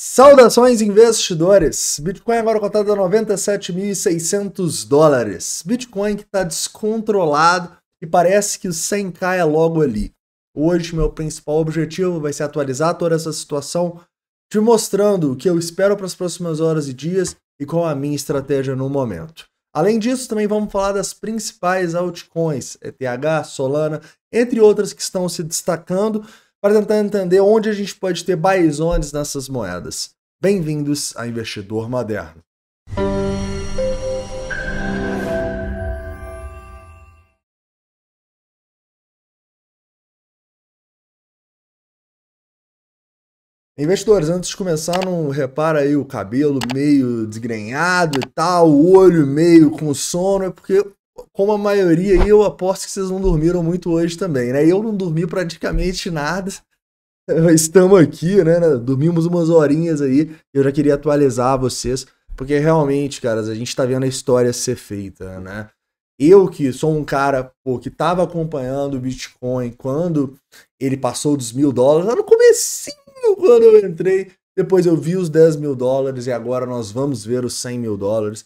Saudações investidores! Bitcoin agora cotado a 97.600 dólares. Bitcoin que está descontrolado e parece que o 100k é logo ali. Hoje meu principal objetivo vai ser atualizar toda essa situação, te mostrando o que eu espero para as próximas horas e dias e qual a minha estratégia no momento. Além disso, também vamos falar das principais altcoins, ETH, Solana, entre outras que estão se destacando para tentar entender onde a gente pode ter buy zones nessas moedas. Bem-vindos a Investidor Moderno. Investidores, antes de começar, não repara aí o cabelo meio desgrenhado e tal, o olho meio com sono, é porque como a maioria, e eu aposto que vocês não dormiram muito hoje também, né? Eu não dormi praticamente nada. Estamos aqui, né, né? Dormimos umas horinhas aí. Eu já queria atualizar vocês, porque realmente, caras, a gente tá vendo a história ser feita, né? Eu que sou um cara pô, que tava acompanhando o Bitcoin quando ele passou dos mil dólares, lá no comecinho quando eu entrei, depois eu vi os 10 mil dólares e agora nós vamos ver os 100 mil dólares.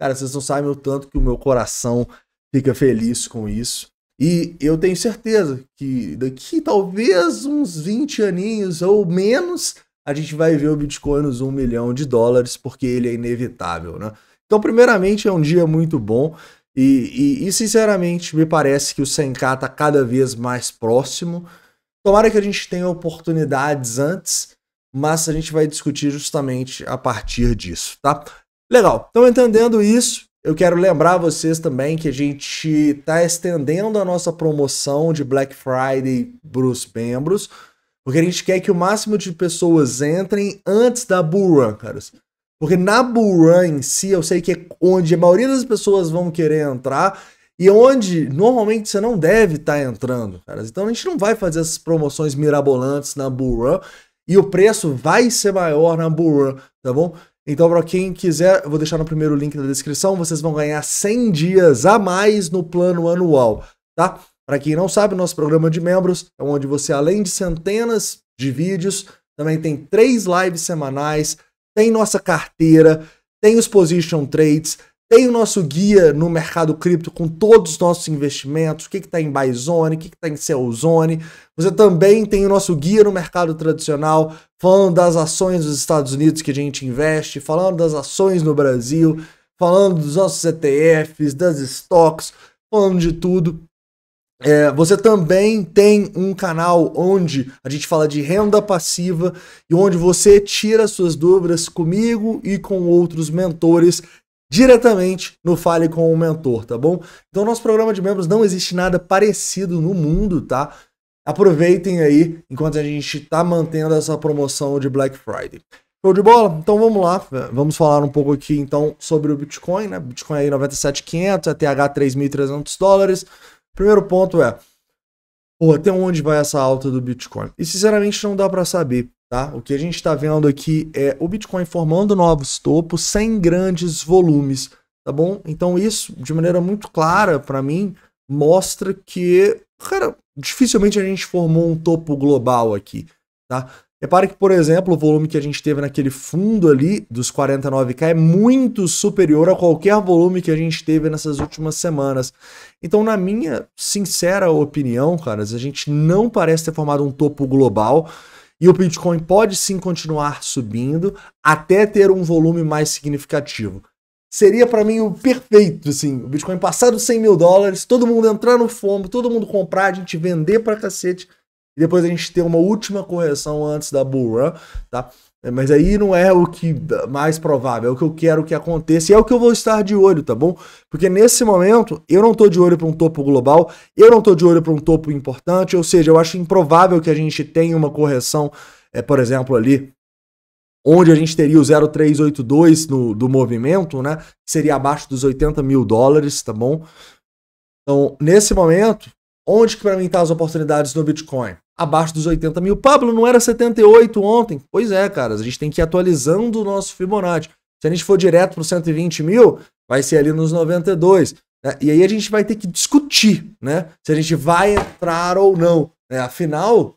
Cara, vocês não sabem o tanto que o meu coração fica feliz com isso. E eu tenho certeza que daqui talvez uns 20 aninhos ou menos, a gente vai ver o Bitcoin nos 1 milhão de dólares, porque ele é inevitável, né? Então, primeiramente, é um dia muito bom. E, e, e, sinceramente, me parece que o 100K está cada vez mais próximo. Tomara que a gente tenha oportunidades antes, mas a gente vai discutir justamente a partir disso, tá? Legal, então entendendo isso, eu quero lembrar vocês também que a gente está estendendo a nossa promoção de Black Friday para os membros, porque a gente quer que o máximo de pessoas entrem antes da Bull Run, caras. Porque na Bull Run em si, eu sei que é onde a maioria das pessoas vão querer entrar e onde normalmente você não deve estar tá entrando, caras. Então a gente não vai fazer essas promoções mirabolantes na Bull Run e o preço vai ser maior na Bull Run, tá bom? Então, para quem quiser, eu vou deixar no primeiro link da descrição, vocês vão ganhar 100 dias a mais no plano anual, tá? Para quem não sabe, nosso programa de membros é onde você, além de centenas de vídeos, também tem três lives semanais, tem nossa carteira, tem os position trades, tem o nosso guia no mercado cripto com todos os nossos investimentos, o que está em buy zone, o que está em sell zone. Você também tem o nosso guia no mercado tradicional, falando das ações dos Estados Unidos que a gente investe, falando das ações no Brasil, falando dos nossos ETFs, das stocks, falando de tudo. É, você também tem um canal onde a gente fala de renda passiva e onde você tira suas dúvidas comigo e com outros mentores diretamente no Fale com o Mentor, tá bom? Então, nosso programa de membros não existe nada parecido no mundo, tá? Aproveitem aí enquanto a gente tá mantendo essa promoção de Black Friday. Show de bola? Então vamos lá, vamos falar um pouco aqui então sobre o Bitcoin, né? Bitcoin aí 97.500, ETH 3.300 dólares. Primeiro ponto é, pô, até onde vai essa alta do Bitcoin? E sinceramente não dá para saber. Tá? O que a gente está vendo aqui é o Bitcoin formando novos topos sem grandes volumes, tá bom? Então isso, de maneira muito clara para mim, mostra que, cara, dificilmente a gente formou um topo global aqui, tá? Repare que, por exemplo, o volume que a gente teve naquele fundo ali dos 49k é muito superior a qualquer volume que a gente teve nessas últimas semanas. Então, na minha sincera opinião, caras, a gente não parece ter formado um topo global. E o Bitcoin pode sim continuar subindo até ter um volume mais significativo. Seria para mim o perfeito, assim, o Bitcoin passar dos 100 mil dólares, todo mundo entrar no FOMO, todo mundo comprar, a gente vender para cacete e depois a gente ter uma última correção antes da bull run, tá? É, mas aí não é o que mais provável, é o que eu quero que aconteça e é o que eu vou estar de olho, tá bom? Porque nesse momento eu não estou de olho para um topo global, eu não estou de olho para um topo importante, ou seja, eu acho improvável que a gente tenha uma correção, é, por exemplo, ali onde a gente teria o 0,382 no, do movimento, né? Seria abaixo dos 80 mil dólares, tá bom? Então, nesse momento, Onde que para mim tá as oportunidades no Bitcoin? Abaixo dos 80 mil. Pablo, não era 78 ontem? Pois é, cara. A gente tem que ir atualizando o nosso Fibonacci. Se a gente for direto para 120 mil, vai ser ali nos 92. Né? E aí a gente vai ter que discutir, né? Se a gente vai entrar ou não. Né? Afinal,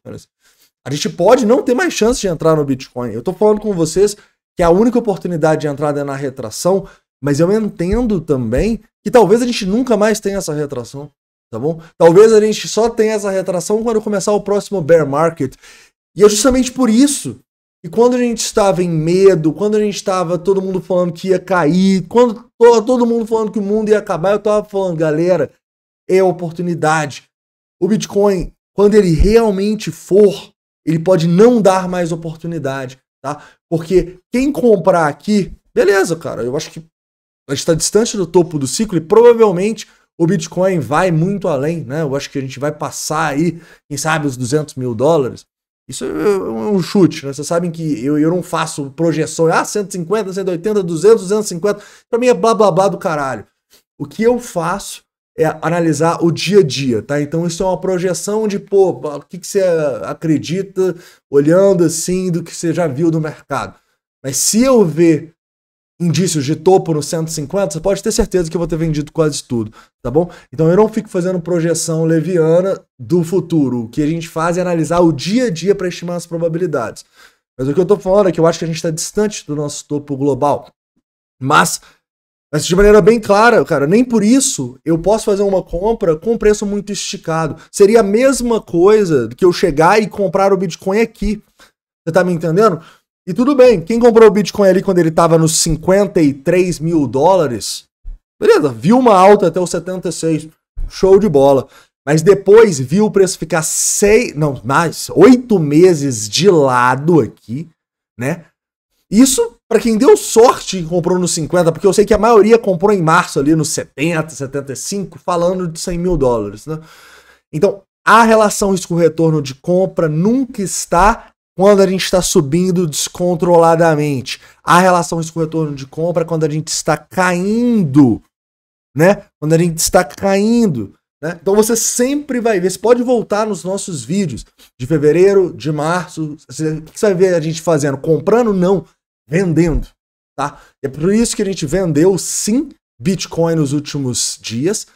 a gente pode não ter mais chance de entrar no Bitcoin. Eu estou falando com vocês que é a única oportunidade de entrada é na retração, mas eu entendo também que talvez a gente nunca mais tenha essa retração tá bom? Talvez a gente só tenha essa retração quando começar o próximo bear market. E é justamente por isso e quando a gente estava em medo, quando a gente estava todo mundo falando que ia cair, quando todo mundo falando que o mundo ia acabar, eu estava falando, galera, é oportunidade. O Bitcoin, quando ele realmente for, ele pode não dar mais oportunidade, tá? Porque quem comprar aqui, beleza, cara, eu acho que a gente está distante do topo do ciclo e provavelmente o Bitcoin vai muito além, né? Eu acho que a gente vai passar aí, quem sabe, os 200 mil dólares. Isso é, é um chute, né? Vocês sabem que eu, eu não faço projeção, ah, 150, 180, 200, 250. Para mim é blá blá blá do caralho. O que eu faço é analisar o dia a dia, tá? Então isso é uma projeção de, pô, o que, que você acredita olhando assim do que você já viu do mercado. Mas se eu ver indícios de topo no 150, você pode ter certeza que eu vou ter vendido quase tudo, tá bom? Então eu não fico fazendo projeção leviana do futuro. O que a gente faz é analisar o dia a dia para estimar as probabilidades. Mas o que eu estou falando é que eu acho que a gente está distante do nosso topo global. Mas, mas de maneira bem clara, cara, nem por isso eu posso fazer uma compra com preço muito esticado. Seria a mesma coisa que eu chegar e comprar o Bitcoin aqui. Você tá me entendendo? E tudo bem, quem comprou o Bitcoin ali quando ele estava nos 53 mil dólares, beleza, viu uma alta até os 76, show de bola. Mas depois viu o preço ficar seis, não, mais, oito meses de lado aqui, né? Isso para quem deu sorte e comprou nos 50, porque eu sei que a maioria comprou em março ali nos 70, 75, falando de 100 mil dólares, né? Então, a relação risco-retorno de compra nunca está quando a gente está subindo descontroladamente, a relação risco-retorno de compra é quando a gente está caindo, né? Quando a gente está caindo, né? Então você sempre vai ver, você pode voltar nos nossos vídeos de fevereiro, de março, você, o que você vai ver a gente fazendo? Comprando? Não, vendendo, tá? É por isso que a gente vendeu, sim, Bitcoin nos últimos dias,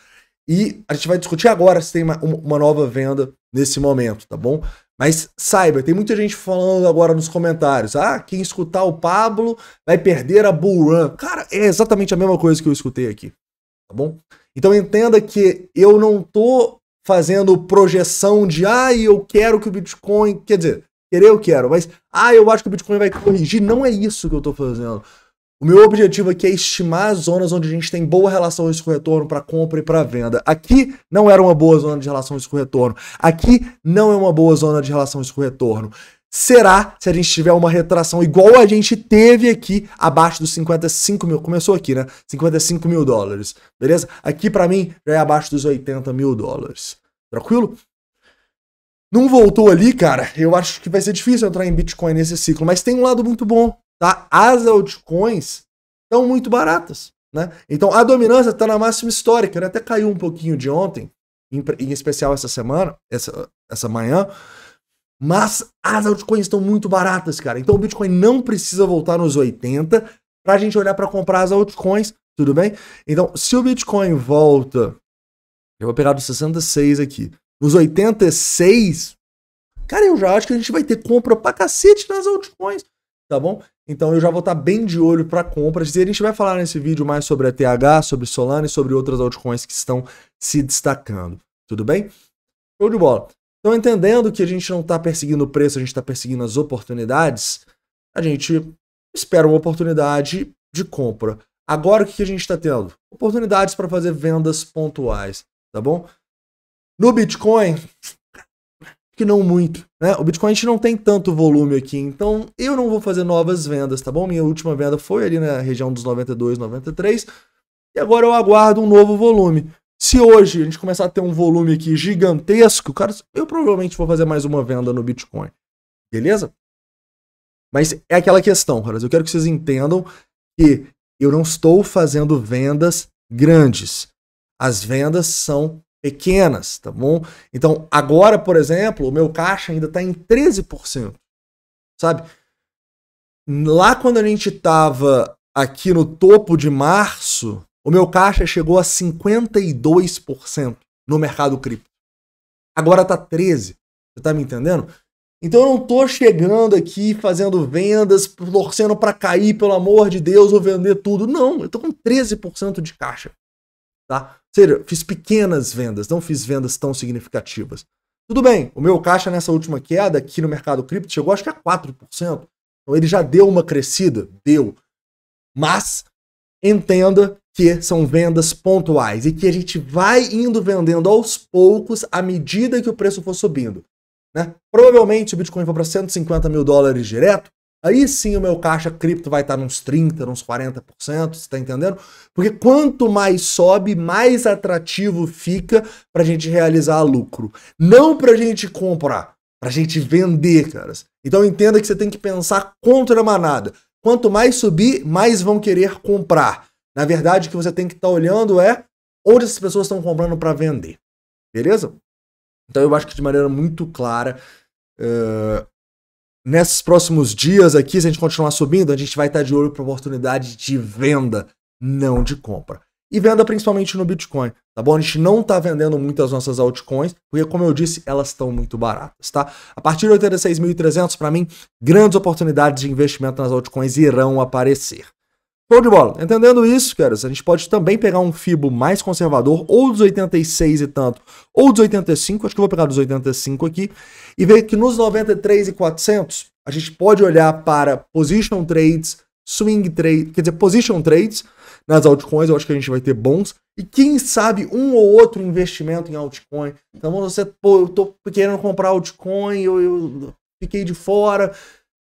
e a gente vai discutir agora se tem uma, uma nova venda nesse momento, tá bom? Mas saiba, tem muita gente falando agora nos comentários: ah, quem escutar o Pablo vai perder a Bull Run. Cara, é exatamente a mesma coisa que eu escutei aqui, tá bom? Então entenda que eu não tô fazendo projeção de ah, eu quero que o Bitcoin. Quer dizer, querer eu quero, mas ah, eu acho que o Bitcoin vai corrigir. Não é isso que eu tô fazendo. O meu objetivo aqui é estimar as zonas onde a gente tem boa relação risco-retorno para compra e para venda. Aqui não era uma boa zona de relação risco-retorno. Aqui não é uma boa zona de relação risco-retorno. Será se a gente tiver uma retração igual a gente teve aqui abaixo dos 55 mil? Começou aqui, né? 55 mil dólares, beleza? Aqui para mim já é abaixo dos 80 mil dólares. Tranquilo? Não voltou ali, cara. Eu acho que vai ser difícil entrar em Bitcoin nesse ciclo, mas tem um lado muito bom tá? As altcoins estão muito baratas, né? Então a dominância está na máxima histórica, né? até caiu um pouquinho de ontem, em, em especial essa semana, essa, essa manhã, mas as altcoins estão muito baratas, cara. Então o Bitcoin não precisa voltar nos 80 para a gente olhar para comprar as altcoins, tudo bem? Então, se o Bitcoin volta, eu vou pegar dos 66 aqui, nos 86, cara, eu já acho que a gente vai ter compra pra cacete nas altcoins tá bom? Então eu já vou estar tá bem de olho para compras. E a gente vai falar nesse vídeo mais sobre a TH, sobre Solana e sobre outras altcoins que estão se destacando. Tudo bem? Show de bola. Então, entendendo que a gente não está perseguindo o preço, a gente está perseguindo as oportunidades, a gente espera uma oportunidade de compra. Agora, o que a gente está tendo? Oportunidades para fazer vendas pontuais, tá bom? No Bitcoin, que não muito, né? O Bitcoin a gente não tem tanto volume aqui, então eu não vou fazer novas vendas, tá bom? Minha última venda foi ali na região dos 92, 93, e agora eu aguardo um novo volume. Se hoje a gente começar a ter um volume aqui gigantesco, cara, eu provavelmente vou fazer mais uma venda no Bitcoin. Beleza? Mas é aquela questão, caras. Eu quero que vocês entendam que eu não estou fazendo vendas grandes. As vendas são pequenas, tá bom? Então, agora, por exemplo, o meu caixa ainda está em 13%, sabe? Lá quando a gente estava aqui no topo de março, o meu caixa chegou a 52% no mercado cripto. Agora tá 13. Você tá me entendendo? Então eu não tô chegando aqui fazendo vendas, torcendo para cair, pelo amor de Deus, ou vender tudo. Não, eu tô com 13% de caixa. Tá? Ou seja, fiz pequenas vendas, não fiz vendas tão significativas. Tudo bem, o meu caixa nessa última queda aqui no mercado cripto chegou acho que a 4%. Então ele já deu uma crescida, deu. Mas entenda que são vendas pontuais e que a gente vai indo vendendo aos poucos à medida que o preço for subindo. Né? Provavelmente o Bitcoin vai para 150 mil dólares direto, Aí sim o meu caixa cripto vai estar nos 30%, nos 40%, você está entendendo? Porque quanto mais sobe, mais atrativo fica para a gente realizar lucro. Não para a gente comprar, para a gente vender, caras. Então entenda que você tem que pensar contra a manada. Quanto mais subir, mais vão querer comprar. Na verdade, o que você tem que estar tá olhando é onde essas pessoas estão comprando para vender. Beleza? Então eu acho que de maneira muito clara uh, Nesses próximos dias aqui, se a gente continuar subindo, a gente vai estar de olho para oportunidade de venda, não de compra. E venda principalmente no Bitcoin, tá bom? A gente não está vendendo muito as nossas altcoins, porque como eu disse, elas estão muito baratas, tá? A partir de 86.300, para mim, grandes oportunidades de investimento nas altcoins irão aparecer. Show de bola. Entendendo isso, cara, a gente pode também pegar um Fibo mais conservador, ou dos 86 e tanto, ou dos 85, acho que eu vou pegar dos 85 aqui, e ver que nos 93 e 400, a gente pode olhar para position trades, swing trades, quer dizer, position trades, nas altcoins, eu acho que a gente vai ter bons, e quem sabe um ou outro investimento em altcoin. Então você, pô, eu tô querendo comprar altcoin, eu, eu fiquei de fora,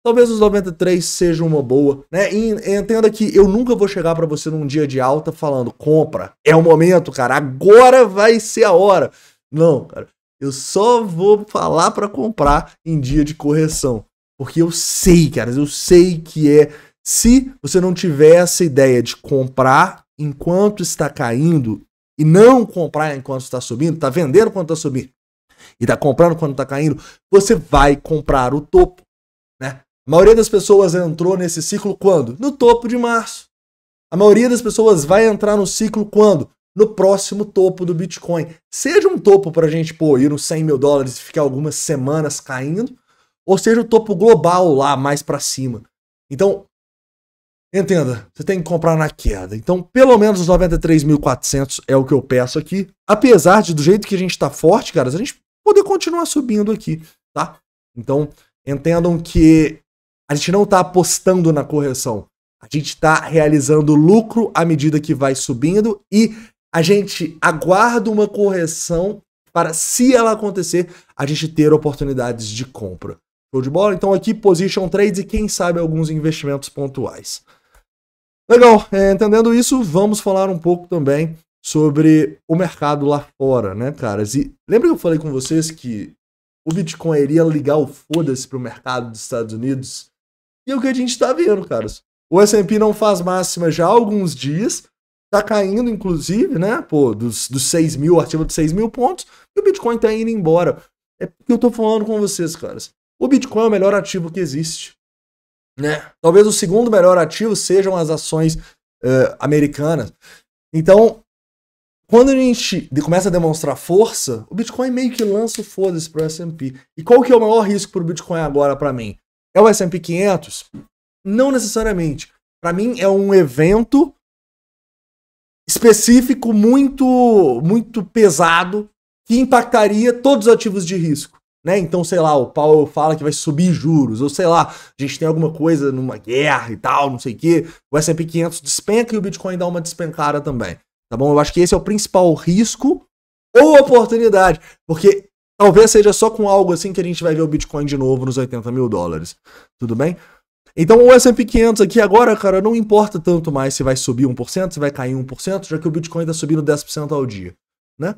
Talvez os 93 seja uma boa, né? E entenda que eu nunca vou chegar para você num dia de alta falando compra, é o momento, cara, agora vai ser a hora. Não, cara. Eu só vou falar para comprar em dia de correção, porque eu sei, cara, eu sei que é se você não tiver essa ideia de comprar enquanto está caindo e não comprar enquanto está subindo, está vendendo quando está subindo e está comprando quando está caindo, você vai comprar o topo. A maioria das pessoas entrou nesse ciclo quando? No topo de março. A maioria das pessoas vai entrar no ciclo quando? No próximo topo do Bitcoin. Seja um topo para a gente pô, ir nos 100 mil dólares e ficar algumas semanas caindo, ou seja o topo global lá mais para cima. Então, Entenda, você tem que comprar na queda. Então, pelo menos os 93.400 é o que eu peço aqui. Apesar de, do jeito que a gente está forte, cara, a gente poder continuar subindo aqui, tá? Então, entendam que a gente não está apostando na correção. A gente está realizando lucro à medida que vai subindo e a gente aguarda uma correção para, se ela acontecer, a gente ter oportunidades de compra. Show de bola? Então aqui position trades e quem sabe alguns investimentos pontuais. Legal, é, entendendo isso, vamos falar um pouco também sobre o mercado lá fora, né, caras? E lembra que eu falei com vocês que o Bitcoin iria ligar o foda-se para o mercado dos Estados Unidos? E é o que a gente está vendo, caras. O S&P não faz máxima já há alguns dias, está caindo, inclusive, né? Pô, dos, dos 6 mil, ativo dos 6 mil pontos, e o Bitcoin está indo embora. É porque eu estou falando com vocês, caras. O Bitcoin é o melhor ativo que existe. Né? Talvez o segundo melhor ativo sejam as ações uh, americanas. Então, quando a gente começa a demonstrar força, o Bitcoin meio que lança o foda-se o S&P. E qual que é o maior risco para o Bitcoin agora para mim? É o S&P 500? Não necessariamente. Para mim é um evento específico muito muito pesado que impactaria todos os ativos de risco. Né? Então, sei lá, o Paulo fala que vai subir juros, ou sei lá, a gente tem alguma coisa numa guerra e tal, não sei o quê. O S&P 500 despenca e o Bitcoin dá uma despencada também, tá bom? Eu acho que esse é o principal risco ou oportunidade, porque Talvez seja só com algo assim que a gente vai ver o Bitcoin de novo nos 80 mil dólares. Tudo bem? Então o S&P 500 aqui agora, cara, não importa tanto mais se vai subir 1%, se vai cair 1%, já que o Bitcoin está subindo 10% ao dia, né?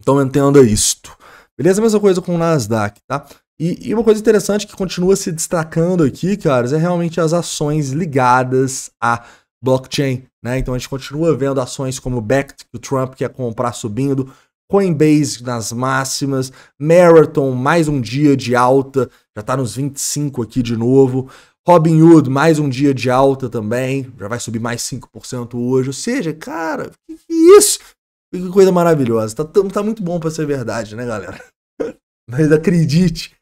Então entenda isto. Beleza? Mesma coisa com o Nasdaq, tá? E, e, uma coisa interessante que continua se destacando aqui, caras, é realmente as ações ligadas à blockchain, né? Então a gente continua vendo ações como o Backed, que o Trump quer comprar subindo, Coinbase nas máximas, Marathon mais um dia de alta, já está nos 25 aqui de novo. Robinhood mais um dia de alta também, já vai subir mais 5% hoje. Ou seja, cara, que, que isso? Que coisa maravilhosa. Tá, tá muito bom para ser verdade, né, galera? Mas acredite,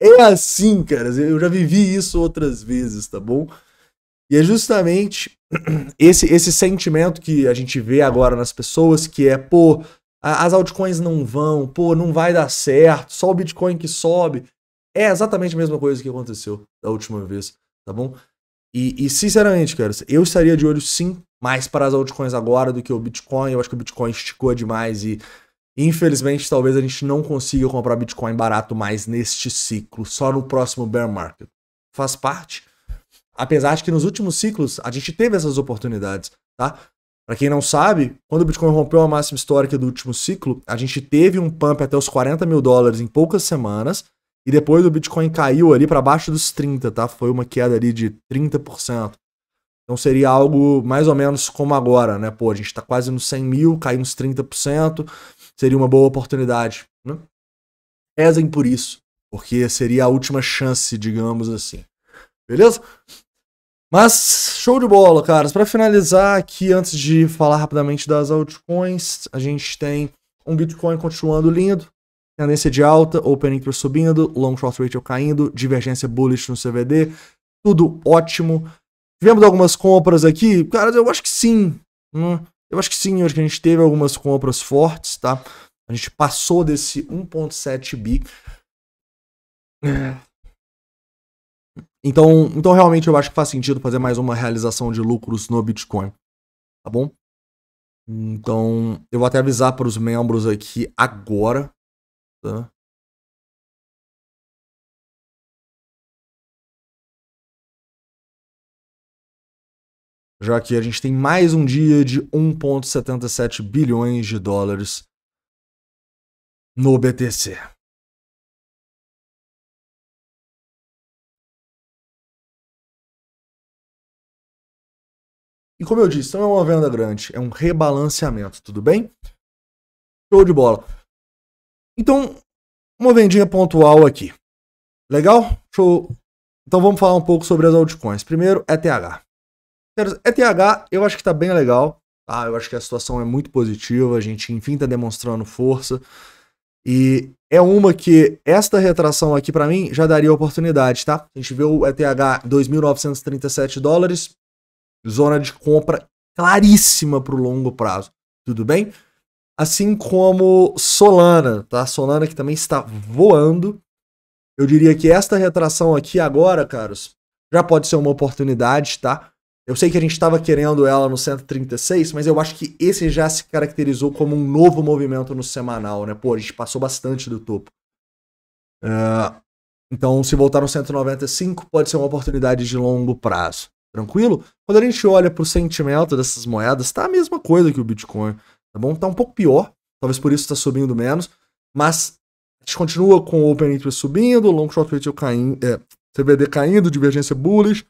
é assim, cara. Eu já vivi isso outras vezes, tá bom? E é justamente esse, esse sentimento que a gente vê agora nas pessoas, que é, pô, as altcoins não vão, pô, não vai dar certo, só o Bitcoin que sobe. É exatamente a mesma coisa que aconteceu da última vez, tá bom? E, e sinceramente, cara, eu estaria de olho sim mais para as altcoins agora do que o Bitcoin. Eu acho que o Bitcoin esticou demais e infelizmente talvez a gente não consiga comprar Bitcoin barato mais neste ciclo, só no próximo bear market. Faz parte. Apesar de que nos últimos ciclos a gente teve essas oportunidades, tá? Para quem não sabe, quando o Bitcoin rompeu a máxima histórica do último ciclo, a gente teve um pump até os 40 mil dólares em poucas semanas e depois o Bitcoin caiu ali para baixo dos 30, tá? Foi uma queda ali de 30%. Então seria algo mais ou menos como agora, né? Pô, a gente está quase nos 100 mil, caiu uns 30%, seria uma boa oportunidade, né? Rezem por isso, porque seria a última chance, digamos assim. Beleza? Mas, show de bola, caras. Para finalizar aqui, antes de falar rapidamente das altcoins, a gente tem um Bitcoin continuando lindo, tendência de alta, open interest subindo, long short ratio caindo, divergência bullish no CVD, tudo ótimo. Tivemos algumas compras aqui? Caras, eu acho que sim. Hum, eu acho que sim, Hoje que a gente teve algumas compras fortes, tá? A gente passou desse 1.7 bi. Então, então realmente eu acho que faz sentido fazer mais uma realização de lucros no Bitcoin, tá bom? Então, eu vou até avisar para os membros aqui agora, tá? Já que a gente tem mais um dia de 1.77 bilhões de dólares no BTC. E como eu disse, não é uma venda grande, é um rebalanceamento, tudo bem? Show de bola. Então, uma vendinha pontual aqui. Legal? Show. Então vamos falar um pouco sobre as altcoins. Primeiro, ETH. ETH, eu acho que tá bem legal. ah Eu acho que a situação é muito positiva. A gente, enfim, tá demonstrando força. E é uma que esta retração aqui para mim já daria oportunidade, tá? A gente vê o ETH 2.937 dólares, zona de compra claríssima para o longo prazo, tudo bem? Assim como Solana, tá? Solana que também está voando. Eu diria que esta retração aqui agora, caros, já pode ser uma oportunidade, tá? Eu sei que a gente estava querendo ela no 136, mas eu acho que esse já se caracterizou como um novo movimento no semanal, né? Pô, a gente passou bastante do topo. Uh, então, se voltar no 195, pode ser uma oportunidade de longo prazo. Tranquilo? Quando a gente olha para o sentimento dessas moedas, tá a mesma coisa que o Bitcoin, tá bom? tá um pouco pior, talvez por isso está subindo menos, mas a gente continua com o Open Interest subindo, o Long Short Ratio caindo, é, CVD caindo, divergência bullish,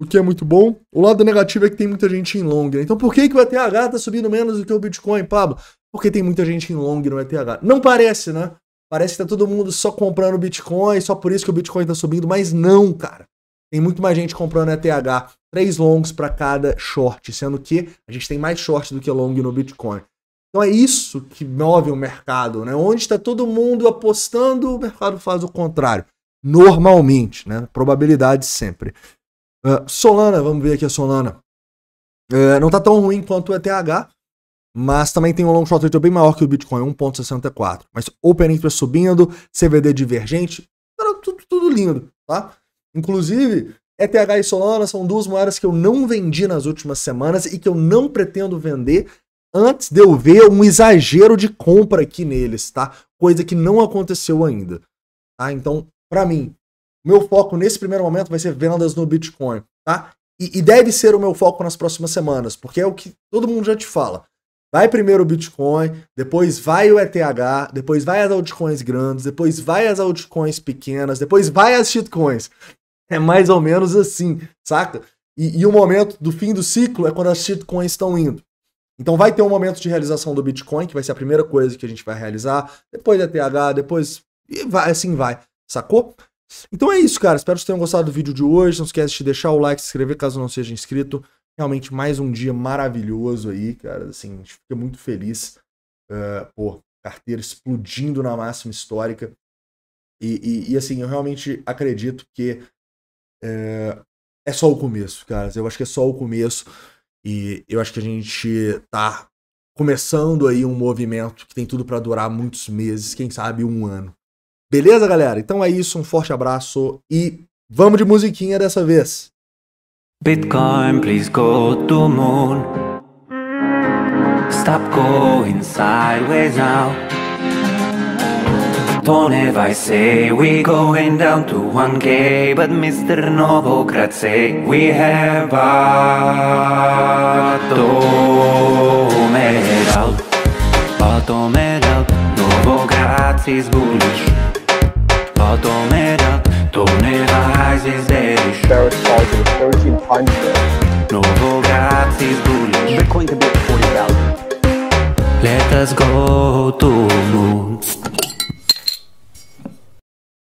o que é muito bom. O lado negativo é que tem muita gente em long. Né? Então por que, que o ETH está subindo menos do que o Bitcoin, Pablo? Porque tem muita gente em long no ETH. Não parece, né? Parece que tá todo mundo só comprando Bitcoin, só por isso que o Bitcoin tá subindo, mas não, cara. Tem muito mais gente comprando ETH, três longos para cada short, sendo que a gente tem mais short do que long no Bitcoin. Então é isso que move o mercado, né? Onde está todo mundo apostando, o mercado faz o contrário. Normalmente, né? Probabilidade sempre. Uh, Solana, vamos ver aqui a Solana. Uh, não está tão ruim quanto o ETH, mas também tem um long short rate bem maior que o Bitcoin, 1.64. Mas Open Interest subindo, CVD divergente, tá tudo, tudo lindo, tá? Inclusive, ETH e Solana são duas moedas que eu não vendi nas últimas semanas e que eu não pretendo vender antes de eu ver um exagero de compra aqui neles, tá? Coisa que não aconteceu ainda. Tá? Então, para mim, meu foco nesse primeiro momento vai ser vendas no Bitcoin, tá? E, e, deve ser o meu foco nas próximas semanas, porque é o que todo mundo já te fala. Vai primeiro o Bitcoin, depois vai o ETH, depois vai as altcoins grandes, depois vai as altcoins pequenas, depois vai as shitcoins. É mais ou menos assim, saca? E, e o momento do fim do ciclo é quando as shitcoins estão indo. Então vai ter um momento de realização do Bitcoin, que vai ser a primeira coisa que a gente vai realizar, depois da TH, depois. E vai, assim vai, sacou? Então é isso, cara. Espero que vocês tenham gostado do vídeo de hoje. Não esquece de deixar o like, se inscrever caso não seja inscrito. Realmente mais um dia maravilhoso aí, cara. Assim, a gente fica muito feliz uh, por carteira explodindo na máxima histórica. E, e, e assim, eu realmente acredito que é, é só o começo, cara. Eu acho que é só o começo. E eu acho que a gente tá começando aí um movimento que tem tudo para durar muitos meses, quem sabe um ano. Beleza, galera? Então é isso, um forte abraço e vamos de musiquinha dessa vez. Bitcoin, please go to moon. Stop going sideways now. if I say We going down to 1K But Mr. Novo say We have a out Atomed out is bullish. zbuliš Atomed out To ne vajzi zdeliš Very positive, 13 times Novo Grazzi zbuliš Bitcoin could be at 40,000 Let us go to moon